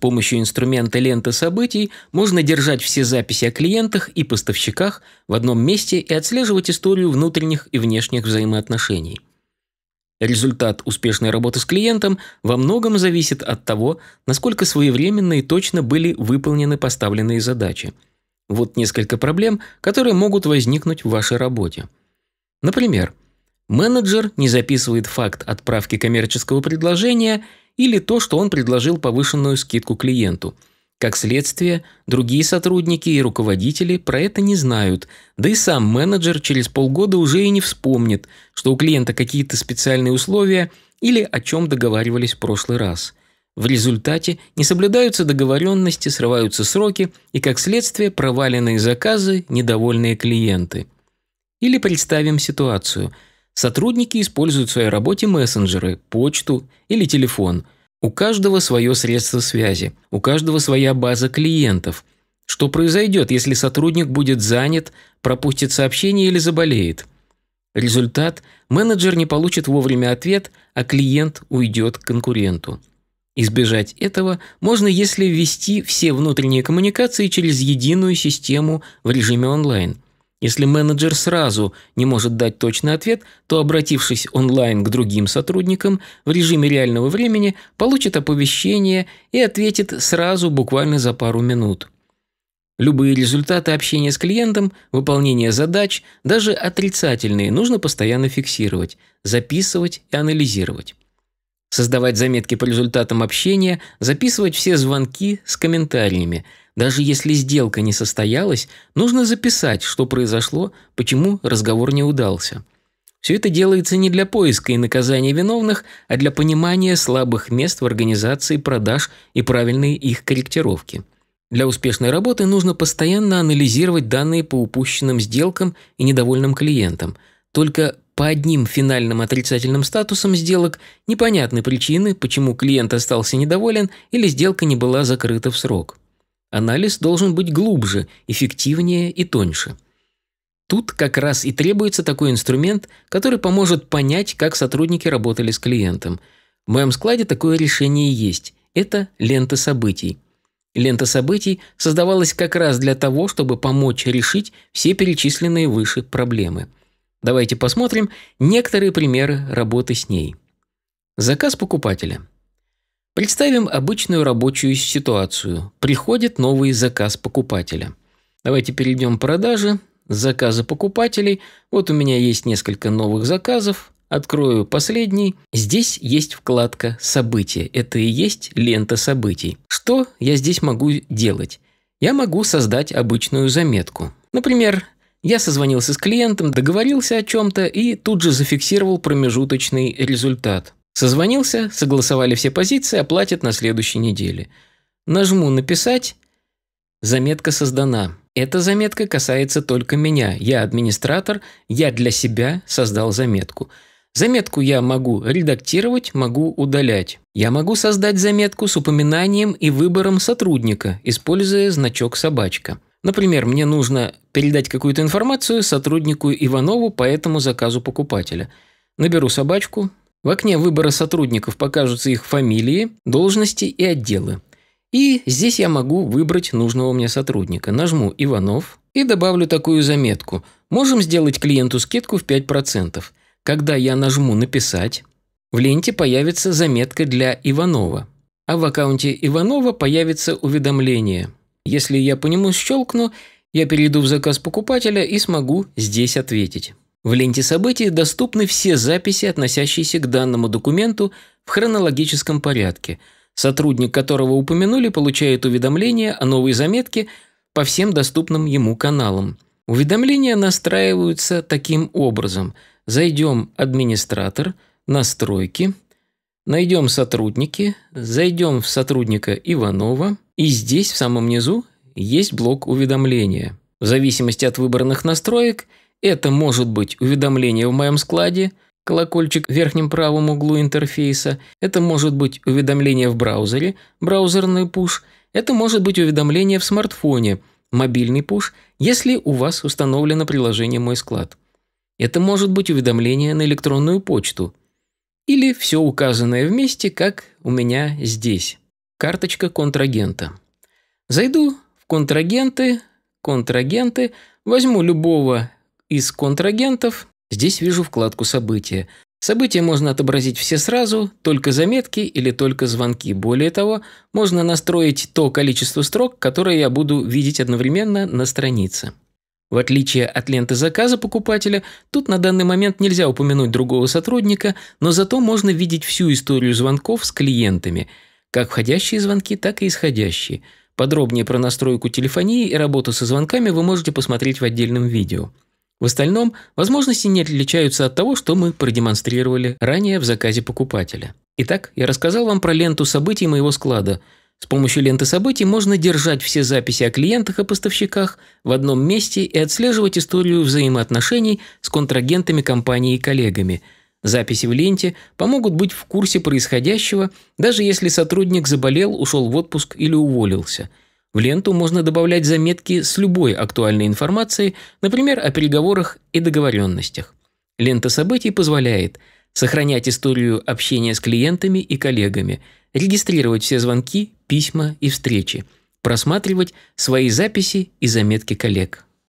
помощью инструмента ленты событий можно держать все записи о клиентах и поставщиках в одном месте и отслеживать историю внутренних и внешних взаимоотношений. Результат успешной работы с клиентом во многом зависит от того, насколько своевременно и точно были выполнены поставленные задачи. Вот несколько проблем, которые могут возникнуть в вашей работе. Например, менеджер не записывает факт отправки коммерческого предложения – или то, что он предложил повышенную скидку клиенту. Как следствие, другие сотрудники и руководители про это не знают, да и сам менеджер через полгода уже и не вспомнит, что у клиента какие-то специальные условия или о чем договаривались в прошлый раз. В результате не соблюдаются договоренности, срываются сроки и, как следствие, проваленные заказы, недовольные клиенты. Или представим ситуацию – Сотрудники используют в своей работе мессенджеры, почту или телефон. У каждого свое средство связи, у каждого своя база клиентов. Что произойдет, если сотрудник будет занят, пропустит сообщение или заболеет? Результат – менеджер не получит вовремя ответ, а клиент уйдет к конкуренту. Избежать этого можно, если ввести все внутренние коммуникации через единую систему в режиме онлайн – если менеджер сразу не может дать точный ответ, то, обратившись онлайн к другим сотрудникам, в режиме реального времени получит оповещение и ответит сразу буквально за пару минут. Любые результаты общения с клиентом, выполнение задач, даже отрицательные, нужно постоянно фиксировать, записывать и анализировать. Создавать заметки по результатам общения, записывать все звонки с комментариями – даже если сделка не состоялась, нужно записать, что произошло, почему разговор не удался. Все это делается не для поиска и наказания виновных, а для понимания слабых мест в организации продаж и правильной их корректировки. Для успешной работы нужно постоянно анализировать данные по упущенным сделкам и недовольным клиентам. Только по одним финальным отрицательным статусам сделок непонятны причины, почему клиент остался недоволен или сделка не была закрыта в срок. Анализ должен быть глубже, эффективнее и тоньше. Тут как раз и требуется такой инструмент, который поможет понять, как сотрудники работали с клиентом. В моем складе такое решение есть. Это лента событий. Лента событий создавалась как раз для того, чтобы помочь решить все перечисленные выше проблемы. Давайте посмотрим некоторые примеры работы с ней. Заказ покупателя – Представим обычную рабочую ситуацию. Приходит новый заказ покупателя. Давайте перейдем к продаже, заказы покупателей. Вот у меня есть несколько новых заказов. Открою последний. Здесь есть вкладка «События». Это и есть лента событий. Что я здесь могу делать? Я могу создать обычную заметку. Например, я созвонился с клиентом, договорился о чем-то и тут же зафиксировал промежуточный результат. Созвонился, согласовали все позиции, оплатят на следующей неделе. Нажму «Написать». Заметка создана. Эта заметка касается только меня. Я администратор, я для себя создал заметку. Заметку я могу редактировать, могу удалять. Я могу создать заметку с упоминанием и выбором сотрудника, используя значок «собачка». Например, мне нужно передать какую-то информацию сотруднику Иванову по этому заказу покупателя. Наберу собачку, в окне выбора сотрудников покажутся их фамилии, должности и отделы. И здесь я могу выбрать нужного мне сотрудника. Нажму «Иванов» и добавлю такую заметку. Можем сделать клиенту скидку в 5%. Когда я нажму «Написать», в ленте появится заметка для Иванова. А в аккаунте Иванова появится уведомление. Если я по нему щелкну, я перейду в заказ покупателя и смогу здесь ответить. В ленте событий доступны все записи, относящиеся к данному документу в хронологическом порядке. Сотрудник, которого упомянули, получает уведомление о новой заметке по всем доступным ему каналам. Уведомления настраиваются таким образом. Зайдем «Администратор», «Настройки», найдем «Сотрудники», зайдем в сотрудника Иванова, и здесь в самом низу есть блок уведомления. В зависимости от выбранных настроек – это может быть уведомление в моем складе, колокольчик в верхнем правом углу интерфейса, это может быть уведомление в браузере, браузерный пуш, это может быть уведомление в смартфоне, мобильный пуш, если у вас установлено приложение «Мой склад». Это может быть уведомление на электронную почту. Или все указанное вместе, как у меня здесь. Карточка контрагента. Зайду в контрагенты, контрагенты, возьму любого из контрагентов здесь вижу вкладку «События». События можно отобразить все сразу, только заметки или только звонки. Более того, можно настроить то количество строк, которые я буду видеть одновременно на странице. В отличие от ленты заказа покупателя, тут на данный момент нельзя упомянуть другого сотрудника, но зато можно видеть всю историю звонков с клиентами, как входящие звонки, так и исходящие. Подробнее про настройку телефонии и работу со звонками вы можете посмотреть в отдельном видео. В остальном, возможности не отличаются от того, что мы продемонстрировали ранее в заказе покупателя. Итак, я рассказал вам про ленту событий моего склада. С помощью ленты событий можно держать все записи о клиентах и поставщиках в одном месте и отслеживать историю взаимоотношений с контрагентами компании и коллегами – Записи в ленте помогут быть в курсе происходящего, даже если сотрудник заболел, ушел в отпуск или уволился. В ленту можно добавлять заметки с любой актуальной информацией, например, о переговорах и договоренностях. Лента событий позволяет сохранять историю общения с клиентами и коллегами, регистрировать все звонки, письма и встречи, просматривать свои записи и заметки коллег.